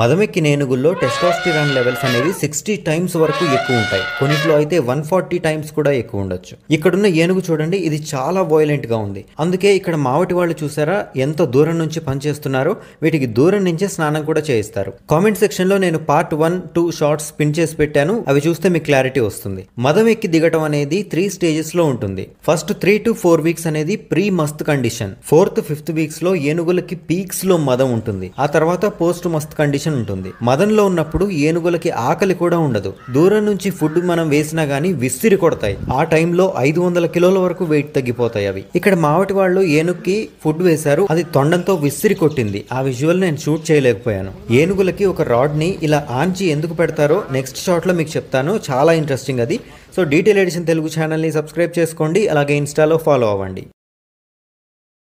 మదమెక్కి నేనుగుల్లో testosterone levels అనేవి sixty times వరకు ఎక్కువ ఉంటాయి కొన్నిట్లో అయితే వన్ ఫార్టీ టైమ్స్ కూడా ఎక్కువ ఉండొచ్చు ఇక్కడున్న ఏనుగు చూడండి ఇది చాలా గా ఉంది అందుకే ఇక్కడ మావటి వాళ్ళు చూసారా ఎంత దూరం నుంచి పనిచేస్తున్నారో వీటికి దూరం నుంచే స్నానం కూడా చేయిస్తారు కామెంట్ సెక్షన్ లో నేను part one two shorts pin చేసి పెట్టాను అవి చూస్తే మీకు క్లారిటీ వస్తుంది ఎక్కి దిగటం అనేది త్రీ స్టేజెస్ లో ఉంటుంది first three to four weeks అనేది pre musth condition fourth fifth weeks లో ఏనుగులకి పీక్స్ లో మదం ఉంటుంది ఆ తర్వాత పోస్ట్ మస్త్ కండిషన్ కండిషన్ ఉంటుంది మదన్లో ఉన్నప్పుడు ఏనుగులకి ఆకలి కూడా ఉండదు దూరం నుంచి ఫుడ్ మనం వేసినా కానీ విసిరి కొడతాయి ఆ టైంలో ఐదు వందల కిలోల వరకు వెయిట్ తగ్గిపోతాయి అవి ఇక్కడ మావటి వాళ్ళు ఏనుగుకి ఫుడ్ వేశారు అది తొండంతో విసిరి కొట్టింది ఆ విజువల్ నేను షూట్ చేయలేకపోయాను ఏనుగులకి ఒక రాడ్ ని ఇలా ఆంచి ఎందుకు పెడతారో నెక్స్ట్ షాట్ లో మీకు చెప్తాను చాలా ఇంట్రెస్టింగ్ అది సో డీటెయిల్ ఎడిషన్ తెలుగు ఛానల్ని సబ్స్క్రైబ్ చేసుకోండి అలాగే ఇన్స్టాలో ఫాలో అవ్వండి